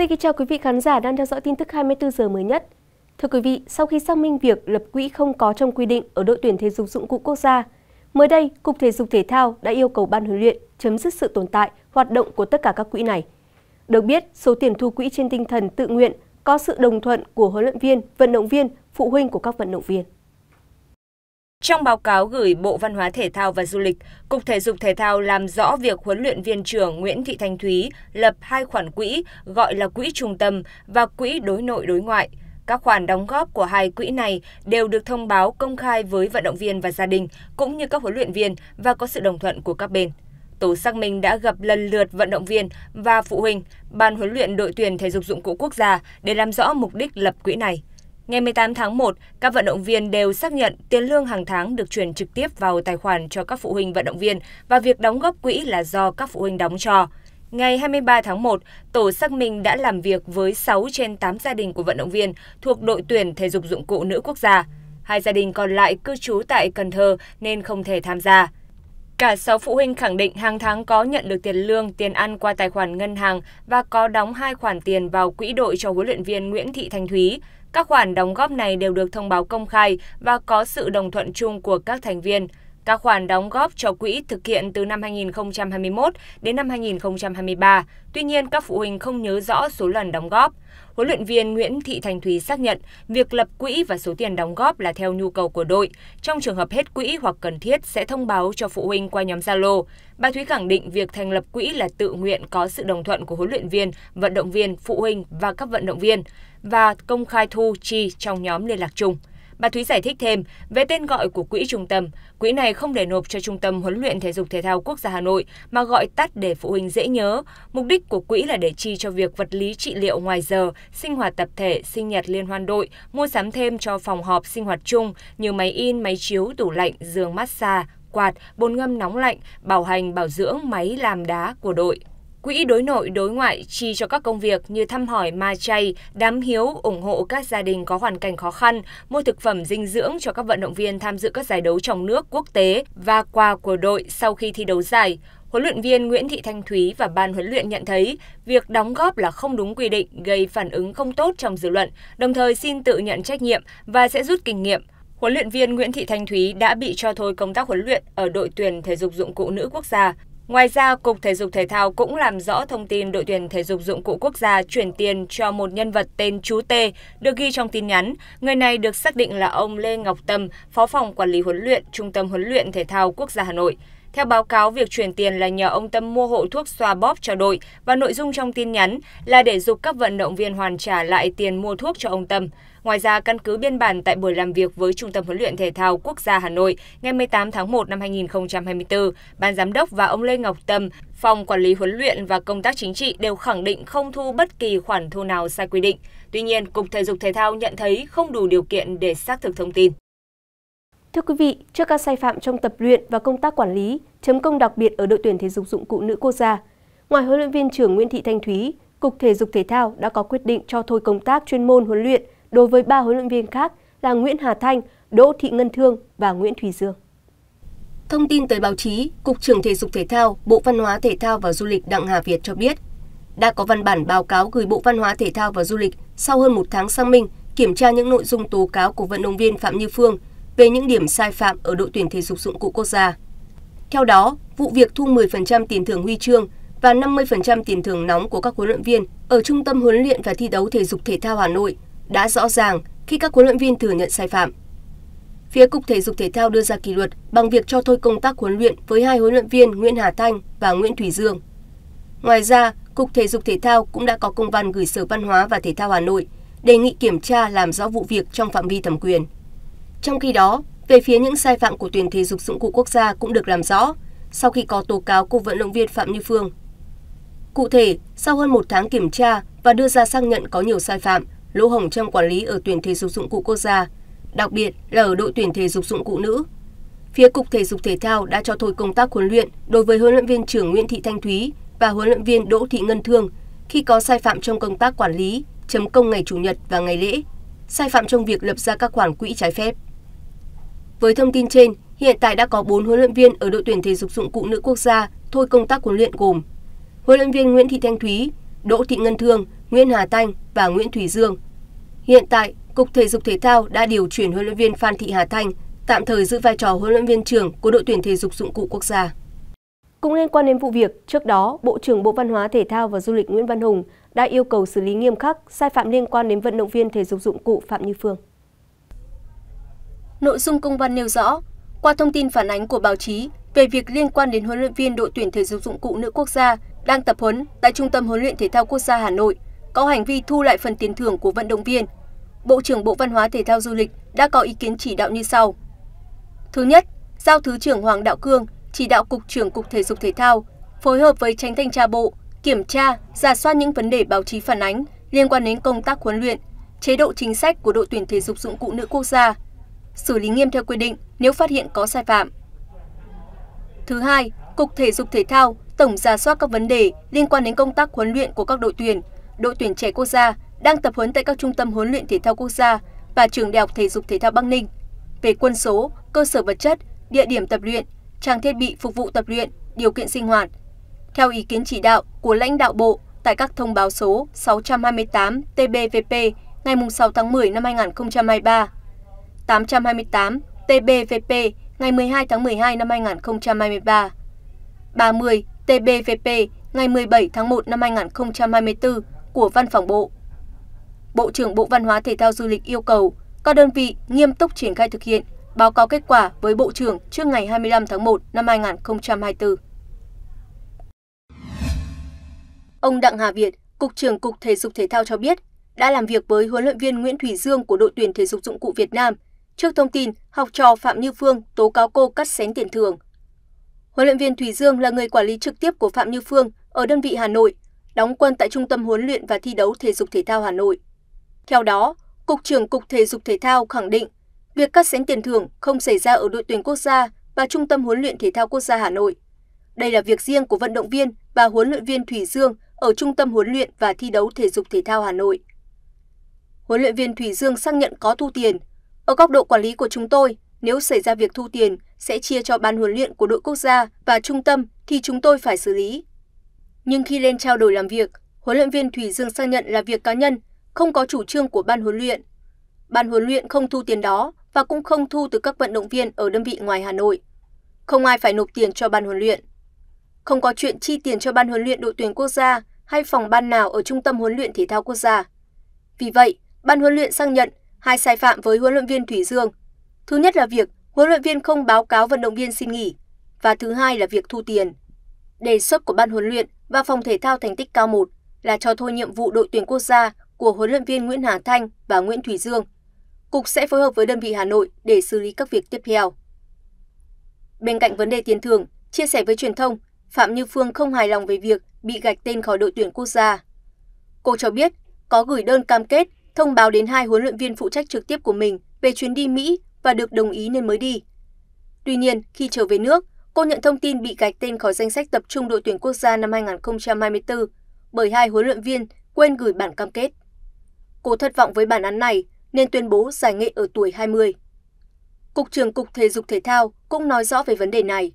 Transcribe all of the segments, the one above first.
Xin kính chào quý vị khán giả đang theo dõi tin tức 24 giờ mới nhất. Thưa quý vị, sau khi xác minh việc lập quỹ không có trong quy định ở đội tuyển thể dục dụng cụ quốc gia, mới đây, Cục Thể dục Thể thao đã yêu cầu ban huấn luyện chấm dứt sự tồn tại, hoạt động của tất cả các quỹ này. Được biết, số tiền thu quỹ trên tinh thần tự nguyện có sự đồng thuận của huấn luyện viên, vận động viên, phụ huynh của các vận động viên. Trong báo cáo gửi Bộ Văn hóa Thể thao và Du lịch, Cục Thể dục Thể thao làm rõ việc huấn luyện viên trưởng Nguyễn Thị Thanh Thúy lập hai khoản quỹ gọi là quỹ trung tâm và quỹ đối nội đối ngoại. Các khoản đóng góp của hai quỹ này đều được thông báo công khai với vận động viên và gia đình, cũng như các huấn luyện viên và có sự đồng thuận của các bên. Tổ xác minh đã gặp lần lượt vận động viên và phụ huynh, ban huấn luyện đội tuyển thể dục dụng cụ quốc gia để làm rõ mục đích lập quỹ này. Ngày 18 tháng 1, các vận động viên đều xác nhận tiền lương hàng tháng được chuyển trực tiếp vào tài khoản cho các phụ huynh vận động viên và việc đóng góp quỹ là do các phụ huynh đóng cho. Ngày 23 tháng 1, tổ xác minh đã làm việc với 6 trên 8 gia đình của vận động viên thuộc đội tuyển thể dục dụng cụ nữ quốc gia. Hai gia đình còn lại cư trú tại Cần Thơ nên không thể tham gia. Cả 6 phụ huynh khẳng định hàng tháng có nhận được tiền lương, tiền ăn qua tài khoản ngân hàng và có đóng hai khoản tiền vào quỹ đội cho huấn luyện viên Nguyễn Thị Thanh Thúy. Các khoản đóng góp này đều được thông báo công khai và có sự đồng thuận chung của các thành viên. Các khoản đóng góp cho quỹ thực hiện từ năm 2021 đến năm 2023, tuy nhiên các phụ huynh không nhớ rõ số lần đóng góp. Huấn luyện viên Nguyễn Thị Thành Thúy xác nhận việc lập quỹ và số tiền đóng góp là theo nhu cầu của đội. Trong trường hợp hết quỹ hoặc cần thiết sẽ thông báo cho phụ huynh qua nhóm Zalo. Bà Thúy khẳng định việc thành lập quỹ là tự nguyện có sự đồng thuận của huấn luyện viên, vận động viên, phụ huynh và các vận động viên và công khai thu chi trong nhóm liên lạc chung. Bà Thúy giải thích thêm về tên gọi của quỹ trung tâm. Quỹ này không để nộp cho Trung tâm Huấn luyện Thể dục Thể thao Quốc gia Hà Nội mà gọi tắt để phụ huynh dễ nhớ. Mục đích của quỹ là để chi cho việc vật lý trị liệu ngoài giờ, sinh hoạt tập thể, sinh nhật liên hoan đội, mua sắm thêm cho phòng họp sinh hoạt chung như máy in, máy chiếu, tủ lạnh, giường massage, quạt, bồn ngâm nóng lạnh, bảo hành, bảo dưỡng máy làm đá của đội. Quỹ đối nội đối ngoại chi cho các công việc như thăm hỏi ma chay, đám hiếu, ủng hộ các gia đình có hoàn cảnh khó khăn, mua thực phẩm dinh dưỡng cho các vận động viên tham dự các giải đấu trong nước, quốc tế và quà của đội sau khi thi đấu giải. Huấn luyện viên Nguyễn Thị Thanh Thúy và ban huấn luyện nhận thấy việc đóng góp là không đúng quy định, gây phản ứng không tốt trong dư luận, đồng thời xin tự nhận trách nhiệm và sẽ rút kinh nghiệm. Huấn luyện viên Nguyễn Thị Thanh Thúy đã bị cho thôi công tác huấn luyện ở đội tuyển thể dục dụng cụ nữ quốc gia. Ngoài ra, Cục Thể dục Thể thao cũng làm rõ thông tin đội tuyển thể dục dụng cụ quốc gia chuyển tiền cho một nhân vật tên chú T được ghi trong tin nhắn. Người này được xác định là ông Lê Ngọc Tâm, Phó phòng Quản lý huấn luyện, Trung tâm huấn luyện thể thao quốc gia Hà Nội. Theo báo cáo, việc chuyển tiền là nhờ ông Tâm mua hộ thuốc xoa bóp cho đội và nội dung trong tin nhắn là để dục các vận động viên hoàn trả lại tiền mua thuốc cho ông Tâm. Ngoài ra, căn cứ biên bản tại buổi làm việc với Trung tâm huấn luyện thể thao quốc gia Hà Nội ngày 18 tháng 1 năm 2024, ban giám đốc và ông Lê Ngọc Tâm, phòng quản lý huấn luyện và công tác chính trị đều khẳng định không thu bất kỳ khoản thu nào sai quy định. Tuy nhiên, Cục Thể dục Thể thao nhận thấy không đủ điều kiện để xác thực thông tin. Thưa quý vị, trước các sai phạm trong tập luyện và công tác quản lý, chấm công đặc biệt ở đội tuyển thể dục dụng cụ nữ quốc gia, ngoài huấn luyện viên trưởng Nguyễn Thị Thanh Thúy, Cục Thể dục Thể thao đã có quyết định cho thôi công tác chuyên môn huấn luyện đối với ba huấn luyện viên khác là Nguyễn Hà Thanh, Đỗ Thị Ngân Thương và Nguyễn Thùy Dương. Thông tin tới báo chí, Cục trưởng Thể dục Thể thao, Bộ Văn hóa Thể thao và Du lịch Đặng Hà Việt cho biết, đã có văn bản báo cáo gửi Bộ Văn hóa Thể thao và Du lịch sau hơn một tháng xác minh, kiểm tra những nội dung tố cáo của vận động viên Phạm Như Phương về những điểm sai phạm ở đội tuyển thể dục dụng cụ quốc gia. Theo đó, vụ việc thu 10% tiền thưởng huy chương và 50% tiền thưởng nóng của các huấn luyện viên ở Trung tâm Huấn luyện và Thi đấu Thể dục Thể thao Hà Nội đã rõ ràng khi các huấn luyện viên thừa nhận sai phạm. Phía Cục Thể dục Thể thao đưa ra kỷ luật bằng việc cho thôi công tác huấn luyện với hai huấn luyện viên Nguyễn Hà Thanh và Nguyễn Thủy Dương. Ngoài ra, Cục Thể dục Thể thao cũng đã có công văn gửi Sở Văn hóa và Thể thao Hà Nội đề nghị kiểm tra làm rõ vụ việc trong phạm vi thẩm quyền. Trong khi đó, về phía những sai phạm của tuyển thể dục dụng cụ quốc gia cũng được làm rõ sau khi có tố cáo của vận động viên Phạm Như Phương. Cụ thể, sau hơn một tháng kiểm tra và đưa ra xác nhận có nhiều sai phạm, lỗ hổng trong quản lý ở tuyển thể dục dụng cụ quốc gia, đặc biệt là ở đội tuyển thể dục dụng cụ nữ. Phía Cục Thể dục Thể thao đã cho thôi công tác huấn luyện đối với huấn luyện viên trưởng Nguyễn Thị Thanh Thúy và huấn luyện viên Đỗ Thị Ngân Thương khi có sai phạm trong công tác quản lý, chấm công ngày Chủ nhật và ngày lễ, sai phạm trong việc lập ra các khoản quỹ trái phép. Với thông tin trên, hiện tại đã có 4 huấn luyện viên ở đội tuyển thể dục dụng cụ nữ quốc gia thôi công tác huấn luyện gồm huấn luyện viên Nguyễn Thị Thanh Thúy, Đỗ Thị Ngân Thương Nguyễn Hà Thanh và Nguyễn Thủy Dương. Hiện tại, Cục Thể dục Thể thao đã điều chuyển huấn luyện viên Phan Thị Hà Thanh tạm thời giữ vai trò huấn luyện viên trưởng của đội tuyển thể dục dụng cụ quốc gia. Cũng liên quan đến vụ việc, trước đó, Bộ trưởng Bộ Văn hóa Thể thao và Du lịch Nguyễn Văn Hùng đã yêu cầu xử lý nghiêm khắc sai phạm liên quan đến vận động viên thể dục dụng cụ Phạm Như Phương. Nội dung công văn nêu rõ, qua thông tin phản ánh của báo chí về việc liên quan đến huấn luyện viên đội tuyển thể dục dụng cụ nữ quốc gia đang tập huấn tại Trung tâm huấn luyện thể thao quốc gia Hà Nội có hành vi thu lại phần tiền thưởng của vận động viên, Bộ trưởng Bộ Văn hóa Thể thao Du lịch đã có ý kiến chỉ đạo như sau. Thứ nhất, giao Thứ trưởng Hoàng Đạo Cương chỉ đạo Cục trưởng Cục Thể dục Thể thao phối hợp với tránh thanh tra bộ, kiểm tra, giả soát những vấn đề báo chí phản ánh liên quan đến công tác huấn luyện, chế độ chính sách của đội tuyển thể dục dụng cụ nữ quốc gia, xử lý nghiêm theo quy định nếu phát hiện có sai phạm. Thứ hai, Cục Thể dục Thể thao tổng giả soát các vấn đề liên quan đến công tác huấn luyện của các đội tuyển đội tuyển trẻ quốc gia đang tập huấn tại các trung tâm huấn luyện thể thao quốc gia và trường đại học thể dục thể thao bắc ninh về quân số cơ sở vật chất địa điểm tập luyện trang thiết bị phục vụ tập luyện điều kiện sinh hoạt theo ý kiến chỉ đạo của lãnh đạo bộ tại các thông báo số 628 TBVP ngày 6 tháng 10 năm 2023, 828 TBVP ngày 12 tháng 12 năm 2023, 30 TBVP ngày 17 tháng 1 năm 2024 của văn phòng bộ. Bộ trưởng Bộ Văn hóa Thể thao Du lịch yêu cầu các đơn vị nghiêm túc triển khai thực hiện, báo cáo kết quả với Bộ trưởng trước ngày 25 tháng 1 năm 2024. Ông Đặng Hà Việt, Cục trưởng Cục Thể dục Thể thao cho biết, đã làm việc với huấn luyện viên Nguyễn Thủy Dương của đội tuyển thể dục dụng cụ Việt Nam trước thông tin học trò Phạm Như Phương tố cáo cô cắt xén tiền thưởng. Huấn luyện viên Thủy Dương là người quản lý trực tiếp của Phạm Như Phương ở đơn vị Hà Nội đóng quân tại Trung tâm huấn luyện và thi đấu thể dục thể thao Hà Nội. Theo đó, Cục trưởng Cục Thể dục Thể thao khẳng định, việc cắt xén tiền thưởng không xảy ra ở đội tuyển quốc gia và Trung tâm huấn luyện thể thao quốc gia Hà Nội. Đây là việc riêng của vận động viên và huấn luyện viên Thủy Dương ở Trung tâm huấn luyện và thi đấu thể dục thể thao Hà Nội. Huấn luyện viên Thủy Dương xác nhận có thu tiền. Ở góc độ quản lý của chúng tôi, nếu xảy ra việc thu tiền sẽ chia cho ban huấn luyện của đội quốc gia và trung tâm thì chúng tôi phải xử lý nhưng khi lên trao đổi làm việc huấn luyện viên thủy dương xác nhận là việc cá nhân không có chủ trương của ban huấn luyện ban huấn luyện không thu tiền đó và cũng không thu từ các vận động viên ở đơn vị ngoài hà nội không ai phải nộp tiền cho ban huấn luyện không có chuyện chi tiền cho ban huấn luyện đội tuyển quốc gia hay phòng ban nào ở trung tâm huấn luyện thể thao quốc gia vì vậy ban huấn luyện xác nhận hai sai phạm với huấn luyện viên thủy dương thứ nhất là việc huấn luyện viên không báo cáo vận động viên xin nghỉ và thứ hai là việc thu tiền đề xuất của ban huấn luyện và phòng thể thao thành tích cao một là cho thôi nhiệm vụ đội tuyển quốc gia của huấn luyện viên Nguyễn Hà Thanh và Nguyễn Thủy Dương. Cục sẽ phối hợp với đơn vị Hà Nội để xử lý các việc tiếp theo. Bên cạnh vấn đề tiền thưởng, chia sẻ với truyền thông, Phạm Như Phương không hài lòng về việc bị gạch tên khỏi đội tuyển quốc gia. Cô cho biết có gửi đơn cam kết thông báo đến hai huấn luyện viên phụ trách trực tiếp của mình về chuyến đi Mỹ và được đồng ý nên mới đi. Tuy nhiên, khi trở về nước, cô nhận thông tin bị gạch tên khỏi danh sách tập trung đội tuyển quốc gia năm hai nghìn hai mươi bốn bởi hai huấn luyện viên quên gửi bản cam kết. Cô thất vọng với bản án này nên tuyên bố giải nghệ ở tuổi 20. Cục trưởng Cục Thể dục Thể thao cũng nói rõ về vấn đề này.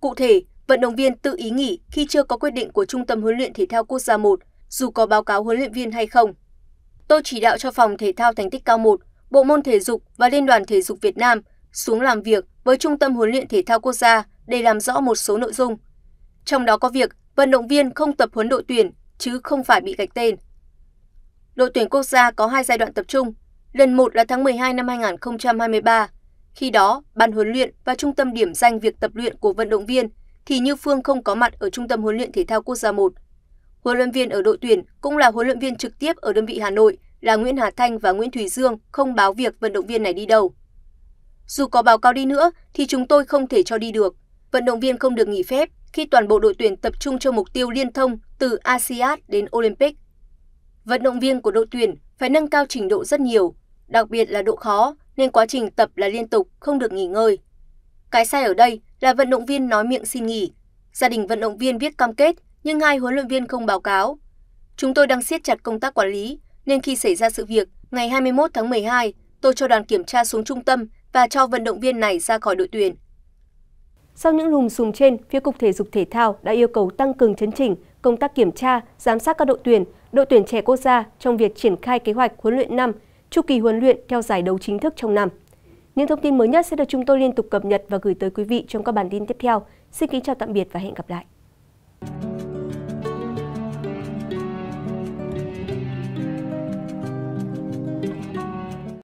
Cụ thể, vận động viên tự ý nghỉ khi chưa có quyết định của Trung tâm Huấn luyện Thể thao Quốc gia 1, dù có báo cáo huấn luyện viên hay không. Tôi chỉ đạo cho phòng thể thao thành tích cao 1, Bộ môn thể dục và Liên đoàn Thể dục Việt Nam xuống làm việc với Trung tâm Huấn luyện Thể thao Quốc gia để làm rõ một số nội dung. Trong đó có việc vận động viên không tập huấn đội tuyển chứ không phải bị gạch tên. Đội tuyển quốc gia có hai giai đoạn tập trung, lần một là tháng 12 năm 2023. Khi đó, ban huấn luyện và trung tâm điểm danh việc tập luyện của vận động viên thì Như Phương không có mặt ở trung tâm huấn luyện thể thao quốc gia 1. Huấn luyện viên ở đội tuyển cũng là huấn luyện viên trực tiếp ở đơn vị Hà Nội là Nguyễn Hà Thanh và Nguyễn Thủy Dương không báo việc vận động viên này đi đâu. Dù có báo cáo đi nữa thì chúng tôi không thể cho đi được vận động viên không được nghỉ phép khi toàn bộ đội tuyển tập trung cho mục tiêu liên thông từ asean đến olympic vận động viên của đội tuyển phải nâng cao trình độ rất nhiều đặc biệt là độ khó nên quá trình tập là liên tục không được nghỉ ngơi cái sai ở đây là vận động viên nói miệng xin nghỉ gia đình vận động viên viết cam kết nhưng hai huấn luyện viên không báo cáo chúng tôi đang siết chặt công tác quản lý nên khi xảy ra sự việc ngày 21 tháng 12 tôi cho đoàn kiểm tra xuống trung tâm và cho vận động viên này ra khỏi đội tuyển sau những lùm xùm trên, phía Cục Thể dục Thể thao đã yêu cầu tăng cường chấn chỉnh công tác kiểm tra, giám sát các đội tuyển, đội tuyển trẻ quốc gia trong việc triển khai kế hoạch huấn luyện năm, chu kỳ huấn luyện theo giải đấu chính thức trong năm. Những thông tin mới nhất sẽ được chúng tôi liên tục cập nhật và gửi tới quý vị trong các bản tin tiếp theo. Xin kính chào tạm biệt và hẹn gặp lại.